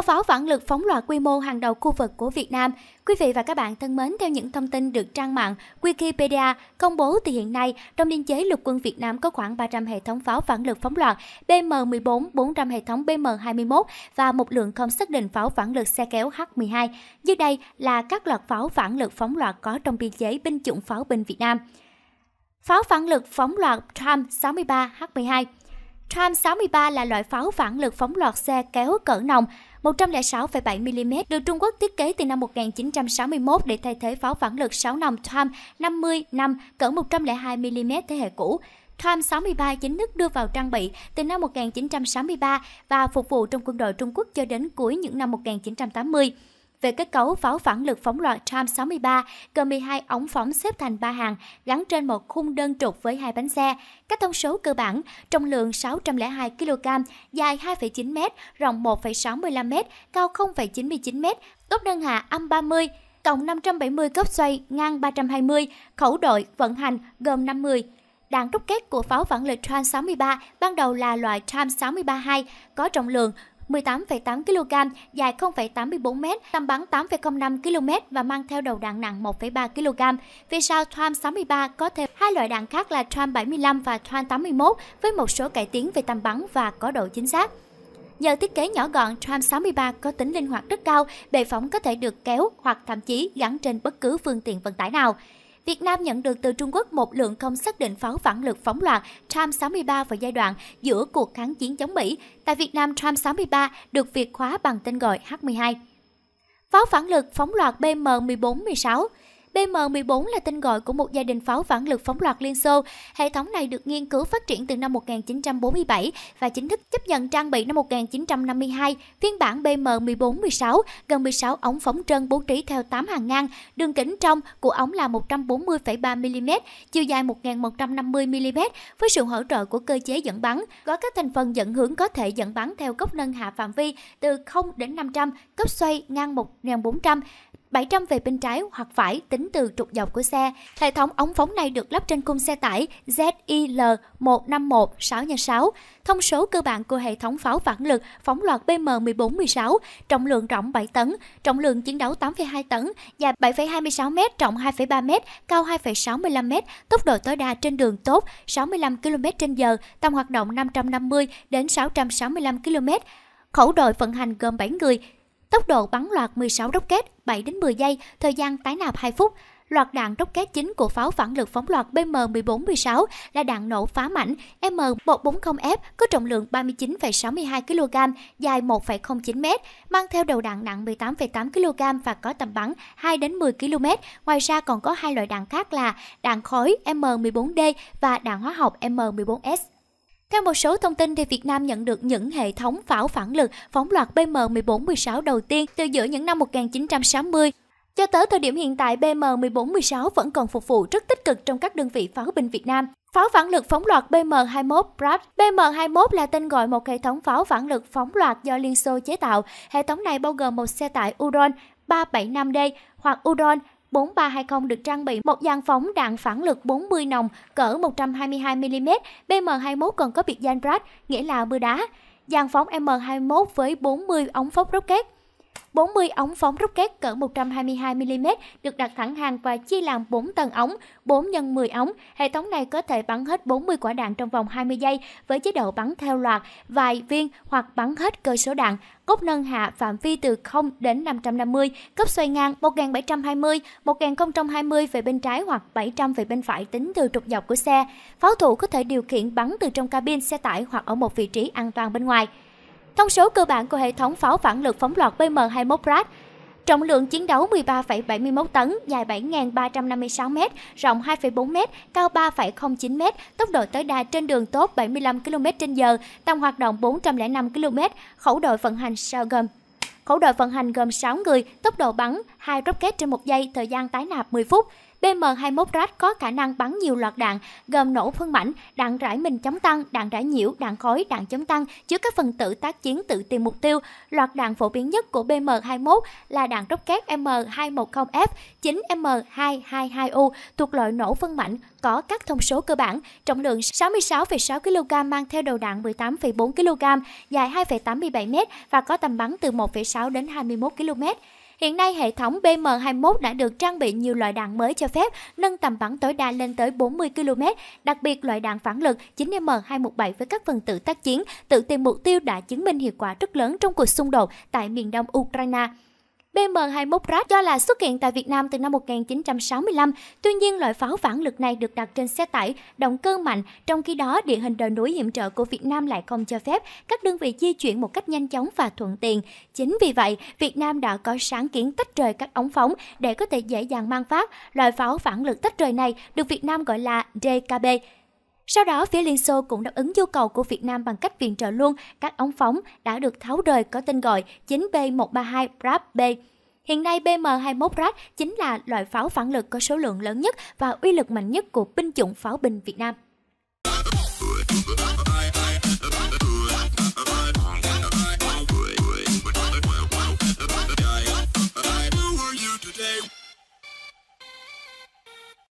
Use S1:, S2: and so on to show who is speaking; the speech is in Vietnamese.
S1: Kho pháo phản lực phóng loạt quy mô hàng đầu khu vực của Việt Nam. Quý vị và các bạn thân mến, theo những thông tin được trang mạng Wikipedia công bố thì hiện nay, trong biên chế lục quân Việt Nam có khoảng 300 hệ thống pháo phản lực phóng loạt BM-14, 400 hệ thống BM-21 và một lượng không xác định pháo phản lực xe kéo H-12. Dưới đây là các loạt pháo phản lực phóng loạt có trong biên chế binh chủng pháo binh Việt Nam. Pháo phản lực phóng loạt Tram 63 H-12 Tram 63 là loại pháo phản lực phóng loạt xe kéo cỡ nòng, 106,7mm được Trung Quốc thiết kế từ năm 1961 để thay thế pháo phản lực 6 nòng Tom 50 năm cỡ 102mm thế hệ cũ. Tom 63 chính thức đưa vào trang bị từ năm 1963 và phục vụ trong quân đội Trung Quốc cho đến cuối những năm 1980. Về kết cấu, pháo phản lực phóng loạt Tram 63 gồm 12 ống phóng xếp thành 3 hàng, gắn trên một khung đơn trục với hai bánh xe. Các thông số cơ bản, trọng lượng 602 kg, dài 2,9 m, rộng 1,65 m, cao 0,99 m, tốc nâng hạ âm 30 cộng 570 góc xoay ngang 320, khẩu đội vận hành gồm 50. Đạn rút kết của pháo phản lực Tram 63 ban đầu là loại Tram 632 có trọng lượng 18,8 kg, dài 0,84 m, tầm bắn 8,05 km và mang theo đầu đạn nặng 1,3 kg. Vì sao Tram 63 có thêm hai loại đạn khác là Tram 75 và Tram 81 với một số cải tiến về tầm bắn và có độ chính xác. Nhờ thiết kế nhỏ gọn, Tram 63 có tính linh hoạt rất cao, bệ phóng có thể được kéo hoặc thậm chí gắn trên bất cứ phương tiện vận tải nào. Việt Nam nhận được từ Trung Quốc một lượng không xác định pháo phản lực phóng loạt TRAM-63 vào giai đoạn giữa cuộc kháng chiến chống Mỹ. Tại Việt Nam, TRAM-63 được việt khóa bằng tên gọi H-12. Pháo phản lực phóng loạt BM-14-16 BM-14 là tên gọi của một gia đình pháo phản lực phóng loạt Liên Xô. Hệ thống này được nghiên cứu phát triển từ năm 1947 và chính thức chấp nhận trang bị năm 1952. Phiên bản BM-14-16 gần 16 ống phóng trơn bố trí theo 8 hàng ngang. Đường kính trong của ống là 140,3 mm, chiều dài 1.150 mm với sự hỗ trợ của cơ chế dẫn bắn. Có các thành phần dẫn hướng có thể dẫn bắn theo góc nâng hạ phạm vi từ 0 đến 500, góc xoay ngang 1.400, 700 về bên trái hoặc phải tính từ trục dọc của xe. Hệ thống ống phóng này được lắp trên khung xe tải ZIL 151 6x6. Thông số cơ bản của hệ thống pháo phản lực phóng loạt BM1416, trọng lượng rộng 7 tấn, trọng lượng chiến đấu 8,2 tấn, dài 7,26m, rộng 2,3m, cao 2,65m, tốc độ tối đa trên đường tốt 65 km/h, tầm hoạt động 550 đến 665 km. Khẩu đội vận hành gồm 7 người, Tốc độ bắn loạt 16 rocket 7 đến 10 giây, thời gian tái nạp 2 phút. Loạt đạn rocket chính của pháo phản lực phóng loạt bm 1416 là đạn nổ phá mảnh M140F có trọng lượng 39,62 kg, dài 1,09 m, mang theo đầu đạn nặng 18,8 kg và có tầm bắn 2 đến 10 km. Ngoài ra còn có hai loại đạn khác là đạn khói M14D và đạn hóa học M14S. Theo một số thông tin thì Việt Nam nhận được những hệ thống pháo phản lực phóng loạt BM1416 đầu tiên từ giữa những năm 1960. Cho tới thời điểm hiện tại, BM1416 vẫn còn phục vụ rất tích cực trong các đơn vị pháo binh Việt Nam. Pháo phản lực phóng loạt BM-21 Brad. BM-21 là tên gọi một hệ thống pháo phản lực phóng loạt do Liên Xô chế tạo. Hệ thống này bao gồm một xe tải Uran 375D hoặc Uran 4320 được trang bị một dàn phóng đạn phản lực 40 nòng cỡ 122mm, BM-21 còn có biệt danh Brad, nghĩa là mưa đá, dàn phóng M21 với 40 ống phốc rocket. 40 ống phóng két cỡ 122mm được đặt thẳng hàng và chia làm 4 tầng ống, 4 x 10 ống. Hệ thống này có thể bắn hết 40 quả đạn trong vòng 20 giây với chế độ bắn theo loạt, vài viên hoặc bắn hết cơ số đạn. Cốc nâng hạ phạm vi từ 0 đến 550, cấp xoay ngang 1720, 1020 về bên trái hoặc 700 về bên phải tính từ trục dọc của xe. Pháo thủ có thể điều khiển bắn từ trong cabin xe tải hoặc ở một vị trí an toàn bên ngoài. Thông số cơ bản của hệ thống pháo phản lực phóng loạt BM-21 Brad Trọng lượng chiến đấu 13,71 tấn, dài 7.356m, rộng 2,4m, cao 3,09m, tốc độ tối đa trên đường tốt 75 km/h, tầm hoạt động 405 km, khẩu đội vận hành gồm Khẩu đội vận hành gồm 6 người, tốc độ bắn 2 rocket trên một giây, thời gian tái nạp 10 phút. BM-21 Rad có khả năng bắn nhiều loạt đạn, gồm nổ phân mảnh, đạn rải mình chống tăng, đạn rải nhiễu, đạn khói, đạn chống tăng, chứa các phần tử tác chiến tự tìm mục tiêu. Loạt đạn phổ biến nhất của BM-21 là đạn rocket M210F, 9M222U thuộc loại nổ phân mảnh có các thông số cơ bản, trọng lượng 66,6 kg mang theo đầu đạn 18,4 kg, dài 2,87 m và có tầm bắn từ 1,6 đến 21 km. Hiện nay hệ thống BM21 đã được trang bị nhiều loại đạn mới cho phép nâng tầm bắn tối đa lên tới 40 km, đặc biệt loại đạn phản lực 9M217 với các phần tử tác chiến, tự tìm mục tiêu đã chứng minh hiệu quả rất lớn trong cuộc xung đột tại miền đông Ukraine. BM-21 Rat do là xuất hiện tại Việt Nam từ năm 1965, tuy nhiên loại pháo phản lực này được đặt trên xe tải, động cơ mạnh, trong khi đó địa hình đồi núi hiểm trở của Việt Nam lại không cho phép các đơn vị di chuyển một cách nhanh chóng và thuận tiện. Chính vì vậy, Việt Nam đã có sáng kiến tách rời các ống phóng để có thể dễ dàng mang phát. Loại pháo phản lực tách rời này được Việt Nam gọi là DKB, sau đó, phía Liên Xô cũng đáp ứng nhu cầu của Việt Nam bằng cách viện trợ luôn các ống phóng đã được tháo rời có tên gọi 9B132 Brab B. Hiện nay BM-21 Brad chính là loại pháo phản lực có số lượng lớn nhất và uy lực mạnh nhất của binh chủng pháo binh Việt Nam.